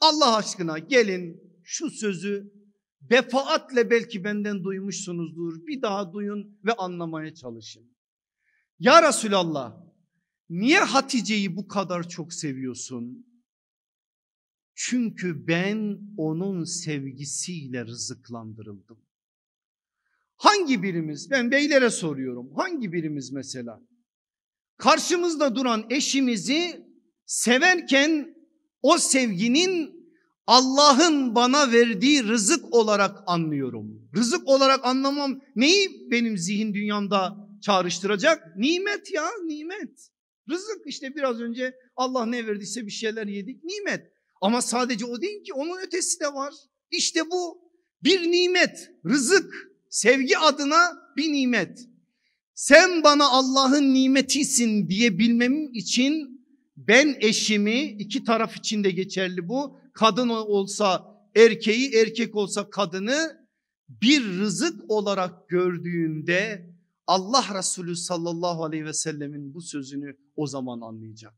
Allah aşkına gelin şu sözü defaatle belki benden duymuşsunuzdur. Bir daha duyun ve anlamaya çalışın. Ya Resulallah niye Hatice'yi bu kadar çok seviyorsun? Çünkü ben onun sevgisiyle rızıklandırıldım. Hangi birimiz ben beylere soruyorum hangi birimiz mesela karşımızda duran eşimizi severken o sevginin Allah'ın bana verdiği rızık olarak anlıyorum. Rızık olarak anlamam neyi benim zihin dünyamda çağrıştıracak? Nimet ya nimet. Rızık işte biraz önce Allah ne verdiyse bir şeyler yedik nimet. Ama sadece o değil ki onun ötesi de var. İşte bu bir nimet, rızık, sevgi adına bir nimet. Sen bana Allah'ın nimetisin diyebilmem için ben eşimi iki taraf için de geçerli bu. Kadın olsa erkeği, erkek olsa kadını bir rızık olarak gördüğünde Allah Resulü sallallahu aleyhi ve sellemin bu sözünü o zaman anlayacak.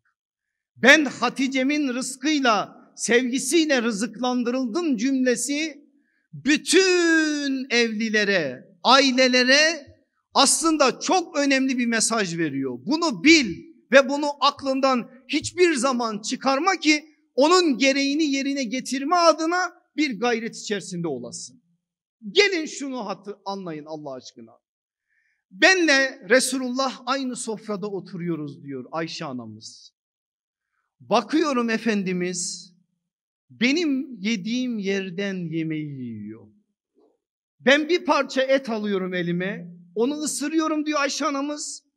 Ben Hatice'min rızkıyla sevgisiyle rızıklandırıldım cümlesi bütün evlilere, ailelere aslında çok önemli bir mesaj veriyor. Bunu bil ve bunu aklından hiçbir zaman çıkarma ki onun gereğini yerine getirme adına bir gayret içerisinde olasın. Gelin şunu hatır, anlayın Allah aşkına. Benle Resulullah aynı sofrada oturuyoruz diyor Ayşe anamız. Bakıyorum Efendimiz benim yediğim yerden yemeği yiyor. Ben bir parça et alıyorum elime onu ısırıyorum diyor Ayşe anamız.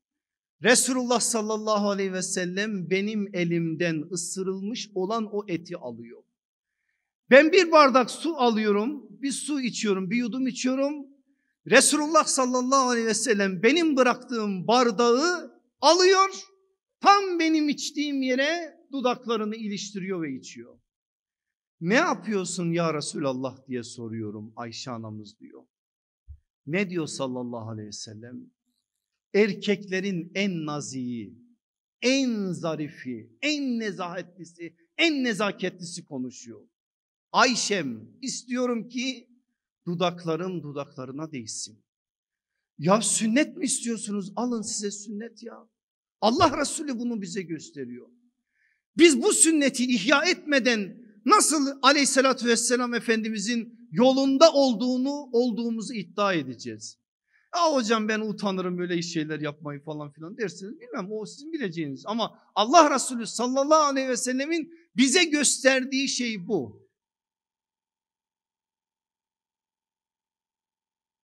Resulullah sallallahu aleyhi ve sellem benim elimden ısırılmış olan o eti alıyor. Ben bir bardak su alıyorum, bir su içiyorum, bir yudum içiyorum. Resulullah sallallahu aleyhi ve sellem benim bıraktığım bardağı alıyor. Tam benim içtiğim yere dudaklarını iliştiriyor ve içiyor. Ne yapıyorsun ya Resulallah diye soruyorum Ayşe anamız diyor. Ne diyor sallallahu aleyhi ve sellem? erkeklerin en naziyi, en zarifi, en nezahetlisi, en nezaketlisi konuşuyor. Ayşem istiyorum ki dudaklarım dudaklarına değsin. Ya sünnet mi istiyorsunuz? Alın size sünnet ya. Allah Resulü bunu bize gösteriyor. Biz bu sünneti ihya etmeden nasıl aleyhissalatü vesselam Efendimizin yolunda olduğunu olduğumuzu iddia edeceğiz. Ya ah, hocam ben utanırım böyle şeyler yapmayı falan filan dersiniz. Bilmem o sizin bileceğiniz ama Allah Resulü sallallahu aleyhi ve sellemin bize gösterdiği şey bu.